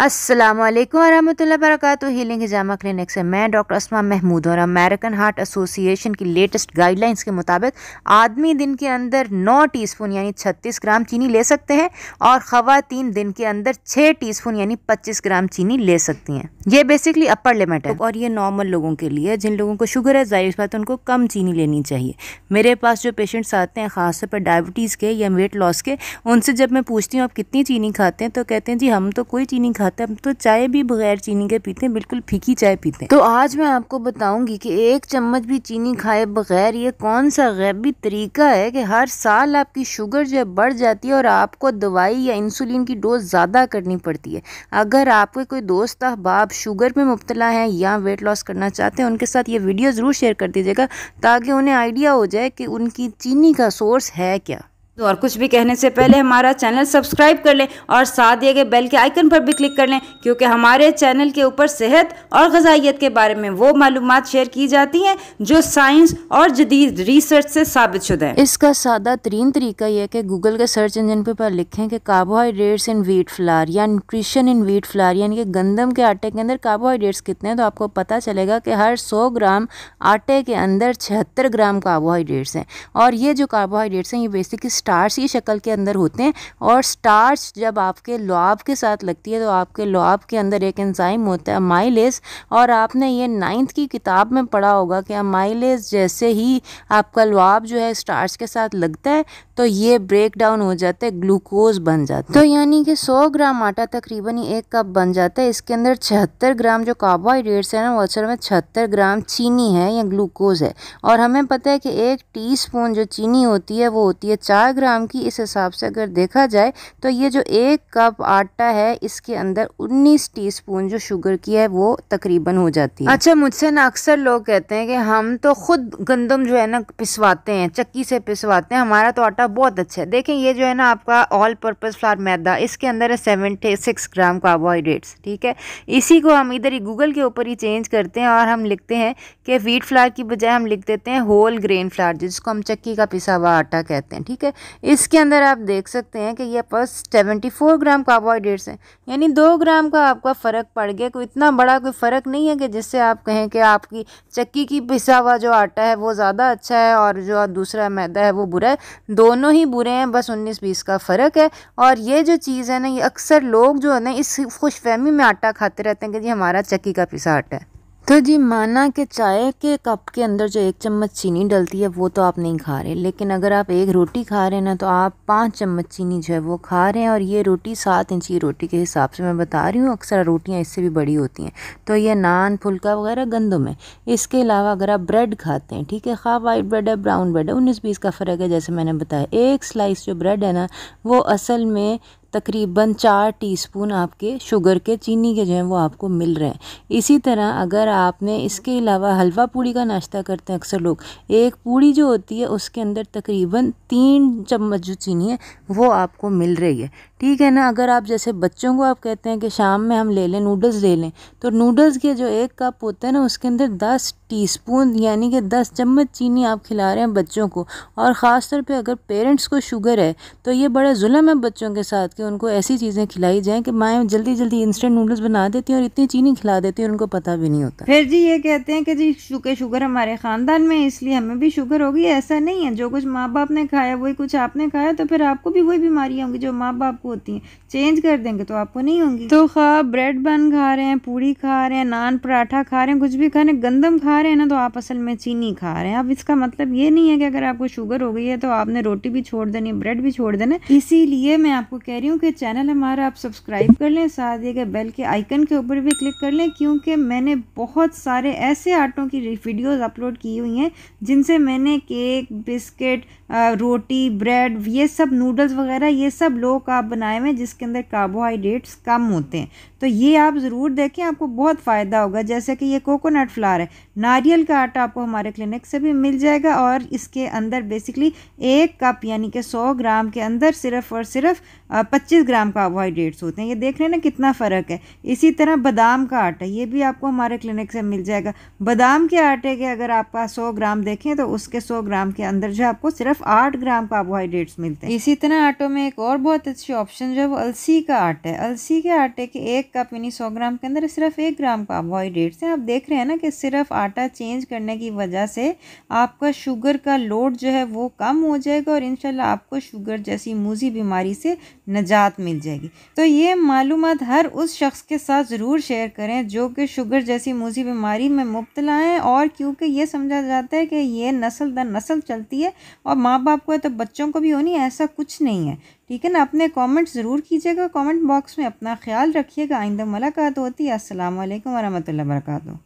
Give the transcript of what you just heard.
अस्सलाम वालेकुम वरहमतुल्लाह वरकत हीलिंग हिजामा क्लिनिक से मैं डॉक्टर असमा महमूद और अमेरिकन हार्ट एसोसिएशन की लेटेस्ट गाइडलाइंस के मुताबिक आदमी दिन के अंदर 9 टीस्पून यानी 36 ग्राम चीनी ले सकते हैं और ख़वातीन दिन के अंदर 6 टीस्पून यानी 25 ग्राम चीनी ले सकती हैं ये बेसिकली अपर लिमिट है और ये नॉर्मल लोगों के लिए जिन लोगों को शुगर है जाहिर बात उनको कम चीनी लेनी चाहिए मेरे पास जो पेशेंट्स आते हैं ख़ासतौर पर डायबिटीज़ के या वेट लॉस के उनसे जब मैं पूछती हूँ आप कितनी चीनी खाते हैं तो कहते हैं जी हम तो कोई चीनी खाते हैं हम तो चाय भी बगैर चीनी के पीते हैं बिल्कुल फीकी चाय पीते हैं तो आज मैं आपको बताऊंगी कि एक चम्मच भी चीनी खाए बगैर ये कौन सा गैबी तरीका है कि हर साल आपकी शुगर जो है बढ़ जाती है और आपको दवाई या इंसुलिन की डोज ज़्यादा करनी पड़ती है अगर आपके कोई दोस्त अहबाब शुगर में मुबतला हैं या वेट लॉस करना चाहते हैं उनके साथ ये वीडियो ज़रूर शेयर कर दीजिएगा ताकि उन्हें आइडिया हो जाए कि उनकी चीनी का सोर्स है क्या तो और कुछ भी कहने से पहले हमारा चैनल सब्सक्राइब कर लें और साथ दिए गए बेल के आइकन पर भी क्लिक कर लें क्योंकि हमारे चैनल के ऊपर सेहत और गजाइत के बारे में वो मालूम शेयर की जाती हैं जो साइंस और जदीद रिसर्च से साबित शुदा है इसका सादा तरीन तरीका यह कि गूगल के सर्च इंजन पे पर लिखें कि कार्बोहाइड्रेट्स इन वीट फ्लार या न्यूट्रिशन इन वीट फ्लार यानी कि गंदम के आटे के अंदर कार्बोहाइड्रेट्स कितने हैं तो आपको पता चलेगा कि हर सौ ग्राम आटे के अंदर छिहत्तर ग्राम कार्बोहाइड्रेट्स हैं और ये जो कार्बोहाइड्रेट्स हैं ये बेसिक स्टार्स की शक्ल के अंदर होते हैं और स्टार्स जब आपके लुआब के साथ लगती है तो आपके लुआब के अंदर एक एंजाइम होता है माइलेज और आपने ये नाइन्थ की किताब में पढ़ा होगा कि माइलेज जैसे ही आपका लुआब जो है स्टार्स के साथ लगता है तो ये ब्रेक डाउन हो जाता है ग्लूकोज बन जाता है तो यानी कि 100 ग्राम आटा तकरीबन ही एक कप बन जाता है इसके अंदर 76 ग्राम जो कार्बोहाइड्रेट्स है ना वो असल में 76 ग्राम चीनी है या ग्लूकोज है और हमें पता है कि एक टीस्पून जो चीनी होती है वो होती है चार ग्यारह ग्राम की इस हिसाब से अगर देखा जाए तो ये जो एक कप आटा है इसके अंदर उन्नीस टीस्पून जो शुगर की है वो तकरीबन हो जाती है अच्छा मुझसे ना अक्सर लोग कहते हैं कि हम तो खुद गंदम जो है ना पिसवाते हैं चक्की से पिसवाते हैं हमारा तो आटा बहुत अच्छा है देखें ये जो है ना आपका ऑल पर्पज़ फ्लार मैदा इसके अंदर है सेवेंटी सिक्स ग्राम कार्बोहाइड्रेट्स ठीक है इसी को हम इधर ही गूगल के ऊपर ही चेंज करते हैं और हम लिखते हैं कि वीट फ्लार की बजाय हम लिख देते हैं होल ग्रेन फ्लार जिसको हम चक्की का पिसा हुआ आटा कहते हैं ठीक है इसके अंदर आप देख सकते हैं कि ये पास सेवेंटी फोर ग्राम कार्बोहाइड्रेट्स हैं यानी दो ग्राम का आपका फ़र्क पड़ गया कोई इतना बड़ा कोई फ़र्क नहीं है कि जिससे आप कहें कि आपकी चक्की की पिसा हुआ जो आटा है वो ज़्यादा अच्छा है और जो दूसरा मैदा है वो बुरा है दोनों ही बुरे हैं बस उन्नीस बीस का फ़र्क है और ये जो चीज़ है ना ये अक्सर लोग जो है ना इस खुश फहमी में आटा खाते रहते हैं कि जी हमारा चक्की का पिसा आटा है तो जी माना कि चाय के कप के अंदर जो एक चम्मच चीनी डलती है वो तो आप नहीं खा रहे लेकिन अगर आप एक रोटी खा रहे हैं ना तो आप पाँच चम्मच चीनी जो है वो खा रहे हैं और ये रोटी सात इंच की रोटी के हिसाब से मैं बता रही हूँ अक्सर रोटियाँ इससे भी बड़ी होती हैं तो ये नान फुल्का वगैरह गंदम है इसके अलावा अगर आप ब्रेड खाते हैं ठीक है खा वाइट ब्रेड है ब्राउन ब्रेड है उन्नीस बीस का फ़र्क है जैसे मैंने बताया एक स्लाइस जो ब्रेड है ना वो असल में तकरीबन चार टीस्पून आपके शुगर के चीनी के जो हैं वो आपको मिल रहे हैं इसी तरह अगर आपने इसके अलावा हलवा पूड़ी का नाश्ता करते हैं अक्सर लोग एक पूड़ी जो होती है उसके अंदर तकरीबन तीन चम्मच जो चीनी है वो आपको मिल रही है ठीक है ना अगर आप जैसे बच्चों को आप कहते हैं कि शाम में हम ले लें नूडल्स ले लें तो नूडल्स के जो एक कप होते हैं ना उसके अंदर दस टीस्पून यानी कि दस चम्मच चीनी आप खिला रहे हैं बच्चों को और ख़ास तौर पे अगर पेरेंट्स को शुगर है तो ये बड़ा जुल्म है बच्चों के साथ कि उनको ऐसी चीज़ें खिलाई जाएँ कि माएँ जल्दी जल्दी इंस्टेंट नूडल्स बना देती हैं और इतनी चीनी खिला देती हैं उनको पता भी नहीं होता फिर जी ये कहते हैं कि जी चूँकि शुगर हमारे ख़ानदान में है इसलिए हमें भी शुगर होगी ऐसा नहीं है जो कुछ माँ बाप ने खाया वही कुछ आपने खाया तो फिर आपको भी वही बीमारियाँ होंगी जो माँ बाप को होती हैं चेंज कर देंगे तो आपको नहीं होंगी तो खा ब्रेड बन खा रहे हैं पूड़ी खा रहे हैं नान पराठा खा रहे हैं कुछ भी खा रहे हैं गंदम खा रहे हैं ना तो आप असल में चीनी खा रहे हैं अब इसका मतलब ये नहीं है कि अगर आपको शुगर हो गई है तो आपने रोटी भी छोड़ देनी ब्रेड भी छोड़ देना इसीलिए मैं आपको कह रही हूँ कि चैनल हमारा आप सब्सक्राइब कर लें साथ दिए गए बेल के आइकन के ऊपर भी क्लिक कर लें क्योंकि मैंने बहुत सारे ऐसे आटों की वीडियोज अपलोड की हुई हैं जिनसे मैंने केक बिस्किट रोटी ब्रेड ये सब नूडल्स वगैरह ये सब लोग आप बना बनाए हुए हैं जिसके अंदर कार्बोहाइड्रेट्स कम होते हैं तो ये आप ज़रूर देखें आपको बहुत फ़ायदा होगा जैसे कि ये कोकोनट फ्लावर है नारियल का आटा आपको हमारे क्लिनिक से भी मिल जाएगा और इसके अंदर बेसिकली एक कप यानी कि सौ ग्राम के अंदर सिर्फ और सिर्फ पच्चीस ग्राम कार्बोहाइड्रेट्स होते हैं ये देख रहे हैं ना कितना फ़र्क है इसी तरह बादाम का आटा ये भी आपको हमारे क्लिनिक से मिल जाएगा बादाम के आटे के अगर आपका सौ ग्राम देखें तो उसके सौ ग्राम के अंदर जो आपको सिर्फ आठ ग्राम कार्बोहाइड्रेट्स मिलते हैं इसी तरह आटो में एक और बहुत अच्छी ऑप्शन जो है वो अलसी का आटा है अलसी के आटे के एक कप यानी सौ ग्राम के अंदर सिर्फ एक ग्राम कार्बोहाइड्रेट्स हैं आप देख रहे हैं ना कि सिर्फ आटा चेंज करने की वजह से आपका शुगर का लोड जो है वो कम हो जाएगा और इन आपको शुगर जैसी मूजी बीमारी से नजात मिल जाएगी तो ये मालूम हर उस शख्स के साथ ज़रूर शेयर करें जो कि शुगर जैसी मूजी बीमारी में मुबतला हैं और क्योंकि ये समझा जाता है कि ये नस्ल दर नस्ल चलती है और माँ बाप को है तो बच्चों को भी होनी ऐसा कुछ नहीं है ठीक है ना अपने कमेंट ज़रूर कीजिएगा कमेंट बॉक्स में अपना ख्याल रखिएगा आइंदा मुलाकात होती है असल वरहमल वर्का